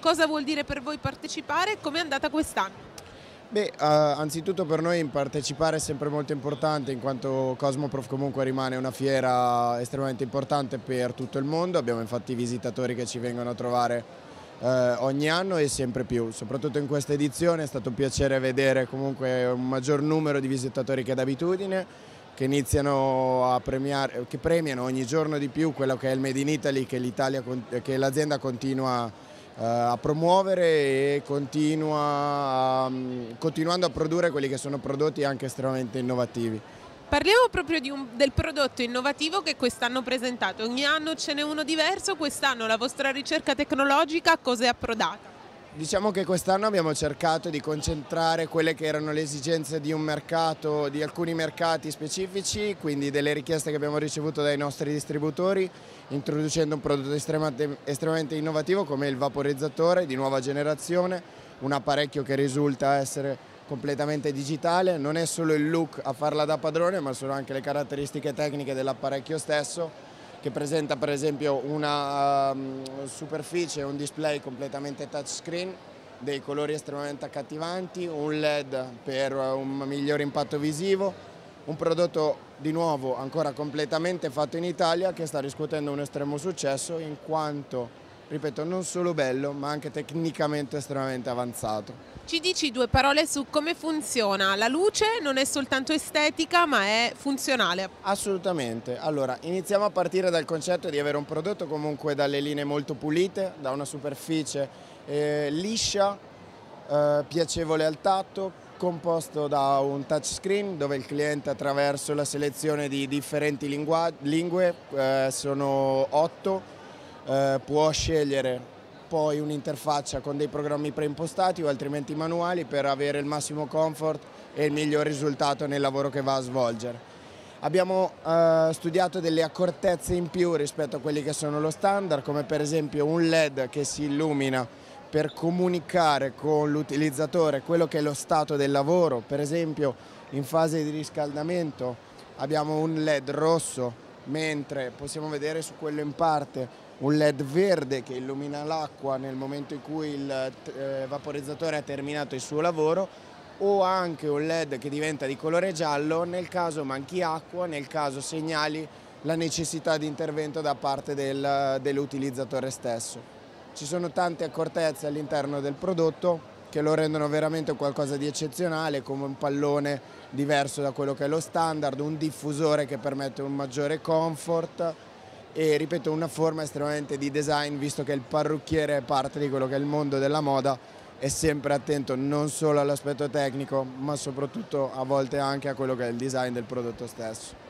cosa vuol dire per voi partecipare e come è andata quest'anno? Beh, uh, anzitutto per noi partecipare è sempre molto importante in quanto Cosmoprof comunque rimane una fiera estremamente importante per tutto il mondo, abbiamo infatti visitatori che ci vengono a trovare uh, ogni anno e sempre più, soprattutto in questa edizione è stato un piacere vedere comunque un maggior numero di visitatori che d'abitudine che iniziano a premiare, che premiano ogni giorno di più quello che è il Made in Italy che l'azienda continua a eh, a promuovere e continua, um, continuando a produrre quelli che sono prodotti anche estremamente innovativi. Parliamo proprio un, del prodotto innovativo che quest'anno presentato, ogni anno ce n'è uno diverso, quest'anno la vostra ricerca tecnologica cosa è approdata? Diciamo che quest'anno abbiamo cercato di concentrare quelle che erano le esigenze di un mercato, di alcuni mercati specifici, quindi delle richieste che abbiamo ricevuto dai nostri distributori, introducendo un prodotto estremamente, innovativo come il vaporizzatore di nuova generazione, un apparecchio che risulta essere completamente digitale, non è solo il look a farla da padrone, ma sono anche le caratteristiche tecniche dell'apparecchio stesso che presenta per esempio una um, superficie, un display completamente touchscreen, dei colori estremamente accattivanti, un LED per un migliore impatto visivo, un prodotto di nuovo ancora completamente fatto in Italia che sta riscuotendo un estremo successo in quanto ripeto, non solo bello ma anche tecnicamente estremamente avanzato. Ci dici due parole su come funziona la luce, non è soltanto estetica ma è funzionale? Assolutamente, allora iniziamo a partire dal concetto di avere un prodotto comunque dalle linee molto pulite, da una superficie eh, liscia, eh, piacevole al tatto, composto da un touchscreen dove il cliente attraverso la selezione di differenti lingue, eh, sono otto, eh, può scegliere poi un'interfaccia con dei programmi preimpostati o altrimenti manuali per avere il massimo comfort e il miglior risultato nel lavoro che va a svolgere. Abbiamo eh, studiato delle accortezze in più rispetto a quelli che sono lo standard, come per esempio un LED che si illumina per comunicare con l'utilizzatore quello che è lo stato del lavoro, per esempio in fase di riscaldamento abbiamo un LED rosso mentre possiamo vedere su quello in parte un led verde che illumina l'acqua nel momento in cui il eh, vaporizzatore ha terminato il suo lavoro o anche un led che diventa di colore giallo nel caso manchi acqua, nel caso segnali la necessità di intervento da parte del, dell'utilizzatore stesso. Ci sono tante accortezze all'interno del prodotto che lo rendono veramente qualcosa di eccezionale, come un pallone diverso da quello che è lo standard, un diffusore che permette un maggiore comfort e ripeto una forma estremamente di design visto che il parrucchiere è parte di quello che è il mondo della moda è sempre attento non solo all'aspetto tecnico ma soprattutto a volte anche a quello che è il design del prodotto stesso.